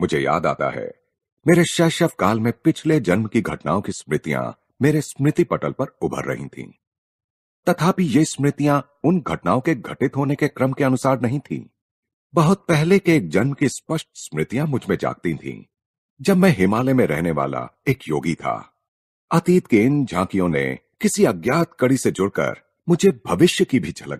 मुझे याद आता है मेरे शैशव काल में पिछले जन्म की घटनाओं की स्मृतियां मेरे स्मृति पटल पर उभर रही थीं। तथापि ये स्मृतियां उन घटनाओं के घटित होने के क्रम के अनुसार नहीं थीं। बहुत पहले के एक जन्म की स्पष्ट स्मृतियां मुझ में जागती थीं, जब मैं हिमालय में रहने वाला एक योगी था अतीत के इन झांकियों ने किसी अज्ञात कड़ी से जुड़कर मुझे भविष्य की भी झलक